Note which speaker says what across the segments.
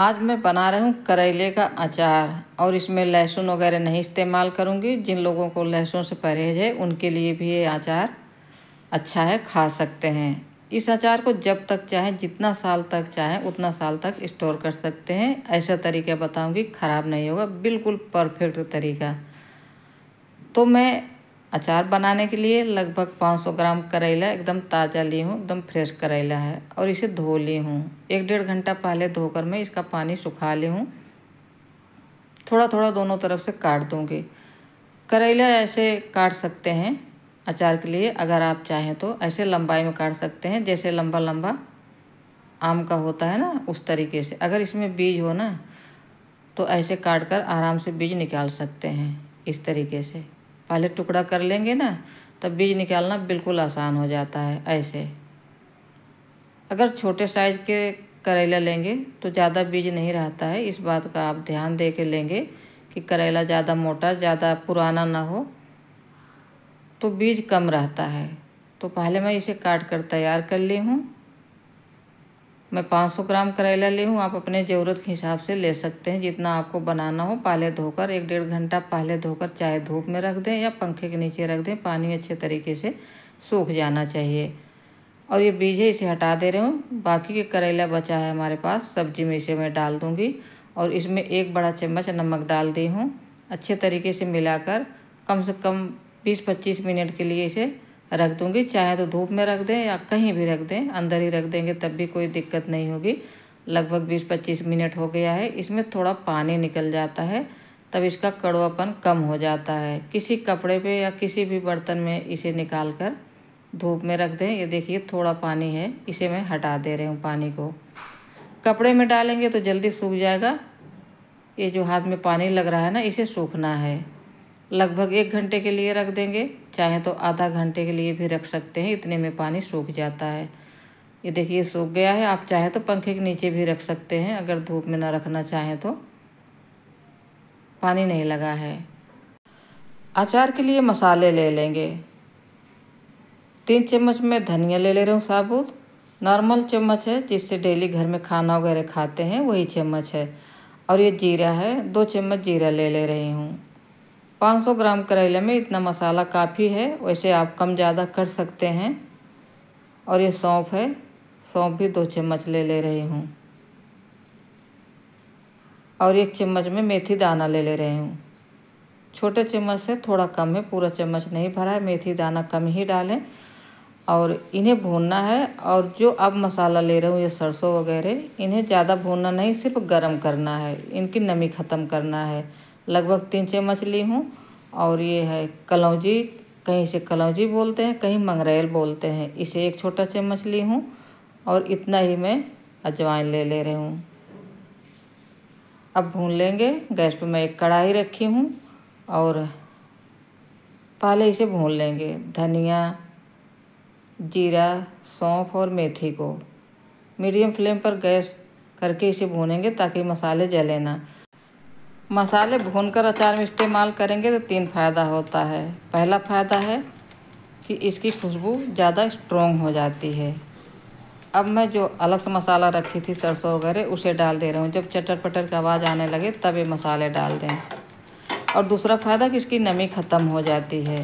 Speaker 1: आज मैं बना रही हूँ करेले का अचार और इसमें लहसुन वगैरह नहीं इस्तेमाल करूँगी जिन लोगों को लहसुन से परहेज है उनके लिए भी ये अचार अच्छा है खा सकते हैं इस अचार को जब तक चाहें जितना साल तक चाहें उतना साल तक स्टोर कर सकते हैं ऐसा तरीका बताऊँगी ख़राब नहीं होगा बिल्कुल परफेक्ट तरीका तो मैं अचार बनाने के लिए लगभग 500 ग्राम करेला एकदम ताज़ा ली हूँ एकदम फ्रेश करेला है और इसे धो ली हूँ एक डेढ़ घंटा पहले धोकर मैं इसका पानी सुखा ली हूँ थोड़ा थोड़ा दोनों तरफ से काट दूँगी करेला ऐसे काट सकते हैं अचार के लिए अगर आप चाहें तो ऐसे लंबाई में काट सकते हैं जैसे लंबा लंबा आम का होता है ना उस तरीके से अगर इसमें बीज हो ना तो ऐसे काट कर आराम से बीज निकाल सकते हैं इस तरीके से पहले टुकड़ा कर लेंगे ना तब बीज निकालना बिल्कुल आसान हो जाता है ऐसे अगर छोटे साइज के करेला लेंगे तो ज़्यादा बीज नहीं रहता है इस बात का आप ध्यान दे के लेंगे कि करेला ज़्यादा मोटा ज़्यादा पुराना ना हो तो बीज कम रहता है तो पहले मैं इसे काट कर तैयार कर ली हूँ मैं 500 ग्राम करेला ली हूँ आप अपने ज़रूरत के हिसाब से ले सकते हैं जितना आपको बनाना हो पहले धोकर एक डेढ़ घंटा पहले धोकर चाहे धूप में रख दें या पंखे के नीचे रख दें पानी अच्छे तरीके से सूख जाना चाहिए और ये बीज है इसे हटा दे रही हूँ बाकी के करेला बचा है हमारे पास सब्जी में इसे मैं डाल दूँगी और इसमें एक बड़ा चम्मच नमक डाल दी हूँ अच्छे तरीके से मिलाकर कम से कम बीस पच्चीस मिनट के लिए इसे रख दूँगी चाहे तो धूप में रख दें या कहीं भी रख दें अंदर ही रख देंगे तब भी कोई दिक्कत नहीं होगी लगभग 20-25 मिनट हो गया है इसमें थोड़ा पानी निकल जाता है तब इसका कड़वापन कम हो जाता है किसी कपड़े पे या किसी भी बर्तन में इसे निकाल कर धूप में रख दें ये देखिए थोड़ा पानी है इसे मैं हटा दे रही हूँ पानी को कपड़े में डालेंगे तो जल्दी सूख जाएगा ये जो हाथ में पानी लग रहा है ना इसे सूखना है लगभग एक घंटे के लिए रख देंगे चाहे तो आधा घंटे के लिए भी रख सकते हैं इतने में पानी सूख जाता है ये देखिए सूख गया है आप चाहे तो पंखे के नीचे भी रख सकते हैं अगर धूप में ना रखना चाहें तो पानी नहीं लगा है अचार के लिए मसाले ले लेंगे तीन चम्मच में धनिया ले ले रहा हूँ साबुत नॉर्मल चम्मच है जिससे डेली घर में खाना वगैरह खाते हैं वही चम्मच है और ये जीरा है दो चम्मच जीरा ले ले रही हूँ 500 ग्राम करेले में इतना मसाला काफ़ी है वैसे आप कम ज़्यादा कर सकते हैं और ये सौंफ है सौंफ भी दो चम्मच ले ले रही हूँ और एक चम्मच में मेथी दाना ले ले रही हूँ छोटे चम्मच से थोड़ा कम है पूरा चम्मच नहीं भरा है मेथी दाना कम ही डालें और इन्हें भूनना है और जो अब मसाला ले रहे हूँ ये सरसों वगैरह इन्हें ज़्यादा भूनना नहीं सिर्फ गर्म करना है इनकी नमी ख़त्म करना है लगभग तीन चम्मच ली हूँ और ये है कलौजी कहीं से कलौजी बोलते हैं कहीं मंगरेल बोलते हैं इसे एक छोटा चम्मच ली हूँ और इतना ही मैं अजवाइन ले ले रही हूँ अब भून लेंगे गैस पर मैं एक कढ़ाई रखी हूँ और पहले इसे भून लेंगे धनिया जीरा सौंफ और मेथी को मीडियम फ्लेम पर गैस करके इसे भूनेंगे ताकि मसाले जले ना मसाले भूनकर अचार में इस्तेमाल करेंगे तो तीन फ़ायदा होता है पहला फ़ायदा है कि इसकी खुशबू ज़्यादा स्ट्रॉन्ग हो जाती है अब मैं जो अलग से मसाला रखी थी सरसों वगैरह उसे डाल दे रहा हूँ जब चटर पटर की आवाज़ आने लगे तब ये मसाले डाल दें और दूसरा फ़ायदा कि इसकी नमी ख़त्म हो जाती है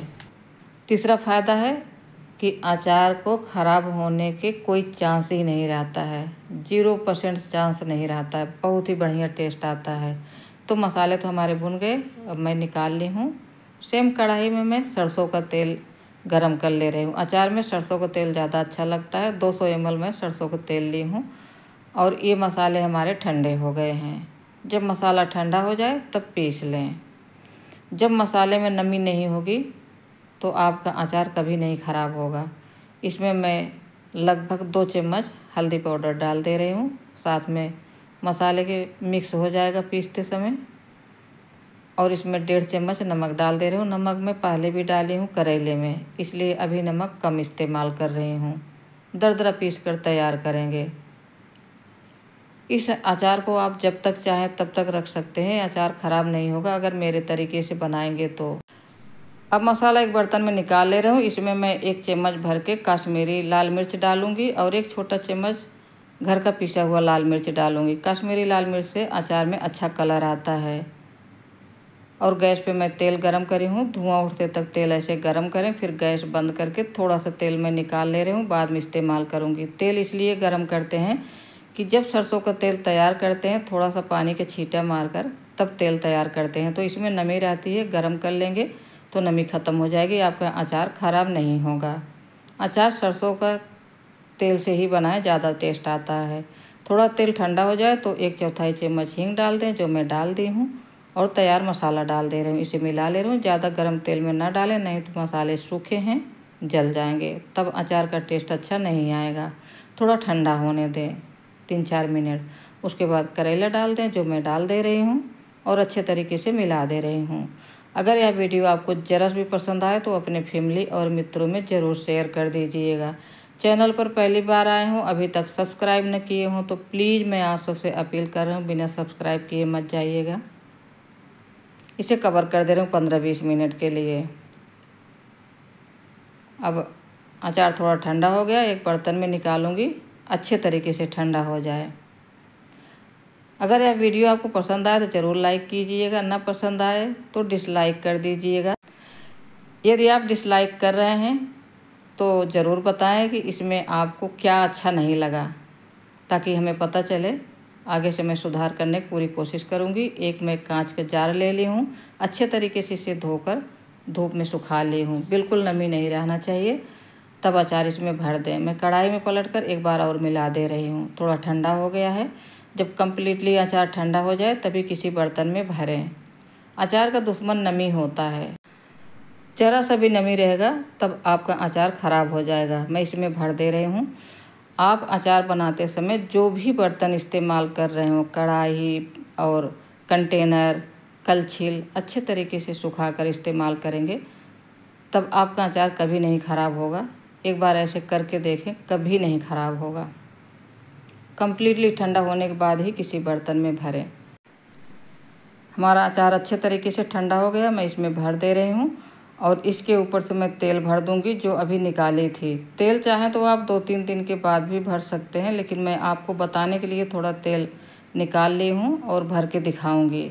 Speaker 1: तीसरा फ़ायदा है कि अचार को ख़राब होने के कोई चांस ही नहीं रहता है जीरो परसेंट चांस नहीं रहता है बहुत ही बढ़िया टेस्ट आता है तो मसाले तो हमारे भुन गए अब मैं निकाल ली हूँ सेम कढ़ाई में मैं सरसों का तेल गरम कर ले रही हूँ अचार में सरसों का तेल ज़्यादा अच्छा लगता है 200 सौ में सरसों का तेल ली हूँ और ये मसाले हमारे ठंडे हो गए हैं जब मसाला ठंडा हो जाए तब पीस लें जब मसाले में नमी नहीं होगी तो आपका अचार कभी नहीं ख़राब होगा इसमें मैं लगभग दो चम्मच हल्दी पाउडर डाल दे रही हूँ साथ में मसाले के मिक्स हो जाएगा पीसते समय और इसमें डेढ़ चम्मच नमक डाल दे रही हूँ नमक मैं पहले भी डाली हूँ करेले में इसलिए अभी नमक कम इस्तेमाल कर रही हूँ दरदरा पीस कर तैयार करेंगे इस अचार को आप जब तक चाहें तब तक रख सकते हैं अचार ख़राब नहीं होगा अगर मेरे तरीके से बनाएंगे तो अब मसाला एक बर्तन में निकाल ले रहा हूँ इसमें मैं एक चम्मच भर के काश्मीरी लाल मिर्च डालूँगी और एक छोटा चम्मच घर का पिसा हुआ लाल मिर्च डालूँगी कश्मीरी लाल मिर्च से अचार में अच्छा कलर आता है और गैस पे मैं तेल गरम करी हूँ धुआं उठते तक तेल ऐसे गरम करें फिर गैस बंद करके थोड़ा सा तेल मैं निकाल ले रही हूँ बाद में इस्तेमाल करूँगी तेल इसलिए गरम करते हैं कि जब सरसों का तेल तैयार करते हैं थोड़ा सा पानी के छीटा मार कर तब तेल तैयार करते हैं तो इसमें नमी रहती है गर्म कर लेंगे तो नमी ख़त्म हो जाएगी आपका अचार ख़राब नहीं होगा अचार सरसों का तेल से ही बनाएं ज़्यादा टेस्ट आता है थोड़ा तेल ठंडा हो जाए तो एक चौथाई चम्मच हींग डाल दें जो मैं डाल दी हूँ और तैयार मसाला डाल दे रही हूँ इसे मिला ले रही हूँ ज़्यादा गर्म तेल में ना डालें नहीं तो मसाले सूखे हैं जल जाएंगे तब अचार का टेस्ट अच्छा नहीं आएगा थोड़ा ठंडा होने दें तीन चार मिनट उसके बाद करेला डाल दें जो मैं डाल दे रही हूँ और अच्छे तरीके से मिला दे रही हूँ अगर यह वीडियो आपको ज़रा भी पसंद आए तो अपने फैमिली और मित्रों में ज़रूर शेयर कर दीजिएगा चैनल पर पहली बार आए हों अभी तक सब्सक्राइब न किए हों तो प्लीज़ मैं आप सबसे अपील कर रहा हूँ बिना सब्सक्राइब किए मत जाइएगा इसे कवर कर दे रहा हूँ पंद्रह बीस मिनट के लिए अब अचार थोड़ा ठंडा हो गया एक बर्तन में निकालूंगी अच्छे तरीके से ठंडा हो जाए अगर यह वीडियो आपको पसंद आए तो ज़रूर लाइक कीजिएगा ना पसंद आए तो डिसलाइक कर दीजिएगा यदि आप डिसलाइक कर रहे हैं तो ज़रूर बताएं कि इसमें आपको क्या अच्छा नहीं लगा ताकि हमें पता चले आगे से मैं सुधार करने की पूरी कोशिश करूँगी एक मैं कांच का जार ले ली हूँ अच्छे तरीके से इसे धोकर धूप में सुखा ली हूँ बिल्कुल नमी नहीं रहना चाहिए तब अचार इसमें भर दें मैं कढ़ाई में पलट कर एक बार और मिला दे रही हूँ थोड़ा ठंडा हो गया है जब कम्प्लीटली अचार ठंडा हो जाए तभी किसी बर्तन में भरें अचार का दुश्मन नमी होता है ज़रा सा भी नमी रहेगा तब आपका अचार ख़राब हो जाएगा मैं इसमें भर दे रही हूँ आप अचार बनाते समय जो भी बर्तन इस्तेमाल कर रहे हो कढ़ाई और कंटेनर कलछिल अच्छे तरीके से सुखा कर इस्तेमाल करेंगे तब आपका अचार कभी नहीं ख़राब होगा एक बार ऐसे करके देखें कभी नहीं ख़राब होगा कम्प्लीटली ठंडा होने के बाद ही किसी बर्तन में भरें हमारा अचार अच्छे तरीके से ठंडा हो गया मैं इसमें भर दे रही हूँ और इसके ऊपर से मैं तेल भर दूंगी जो अभी निकाली थी तेल चाहें तो आप दो तीन दिन के बाद भी भर सकते हैं लेकिन मैं आपको बताने के लिए थोड़ा तेल निकाल ली हूँ और भर के दिखाऊंगी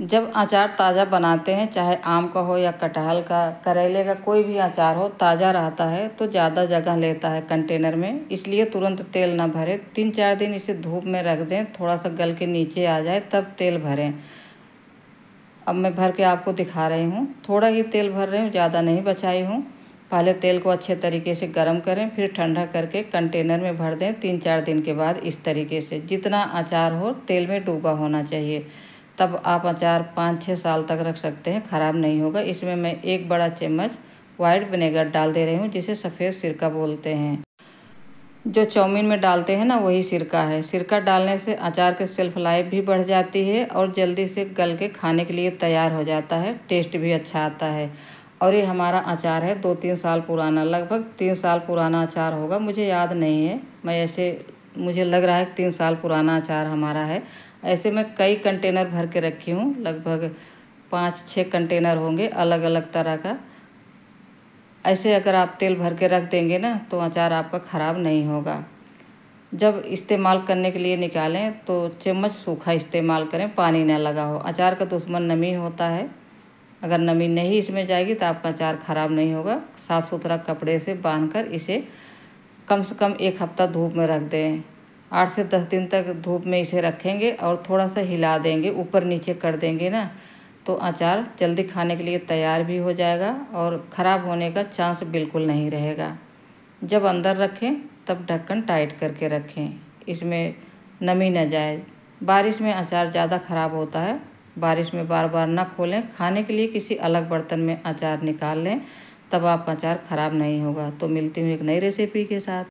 Speaker 1: जब अचार ताज़ा बनाते हैं चाहे आम का हो या कटहल का करेले का कोई भी अचार हो ताज़ा रहता है तो ज़्यादा जगह लेता है कंटेनर में इसलिए तुरंत तेल ना भरें तीन चार दिन इसे धूप में रख दें थोड़ा सा गल के नीचे आ जाए तब तेल भरें अब मैं भर के आपको दिखा रही हूँ थोड़ा ही तेल भर रही हूँ ज़्यादा नहीं बचाई हूँ पहले तेल को अच्छे तरीके से गर्म करें फिर ठंडा करके कंटेनर में भर दें तीन चार दिन के बाद इस तरीके से जितना अचार हो तेल में डूबा होना चाहिए तब आप अचार पाँच छः साल तक रख सकते हैं ख़राब नहीं होगा इसमें मैं एक बड़ा चम्मच वाइट विनेगर डाल दे रही हूँ जिसे सफ़ेद सिरका बोलते हैं जो चाउमीन में डालते हैं ना वही सिरका है सिरका डालने से अचार के सेल्फ लाइफ भी बढ़ जाती है और जल्दी से गल के खाने के लिए तैयार हो जाता है टेस्ट भी अच्छा आता है और ये हमारा अचार है दो तीन साल पुराना लगभग तीन साल पुराना अचार होगा मुझे याद नहीं है मैं ऐसे मुझे लग रहा है कि तीन साल पुराना अचार हमारा है ऐसे मैं कई कंटेनर भर के रखी हूँ लगभग पाँच छः कंटेनर होंगे अलग अलग तरह का ऐसे अगर आप तेल भर के रख देंगे ना तो अचार आपका ख़राब नहीं होगा जब इस्तेमाल करने के लिए निकालें तो चम्मच सूखा इस्तेमाल करें पानी ना लगा हो अचार का दुश्मन तो नमी होता है अगर नमी नहीं इसमें जाएगी तो आपका अचार ख़राब नहीं होगा साफ़ सुथरा कपड़े से बांध कर इसे कम से कम एक हफ्ता धूप में रख दें आठ से दस दिन तक धूप में इसे रखेंगे और थोड़ा सा हिला देंगे ऊपर नीचे कर देंगे ना तो अचार जल्दी खाने के लिए तैयार भी हो जाएगा और ख़राब होने का चांस बिल्कुल नहीं रहेगा जब अंदर रखें तब ढक्कन टाइट करके रखें इसमें नमी न जाए बारिश में अचार ज़्यादा ख़राब होता है बारिश में बार बार ना खोलें खाने के लिए किसी अलग बर्तन में अचार निकाल लें तब आपका अचार ख़राब नहीं होगा तो मिलती हूँ एक नई रेसिपी के साथ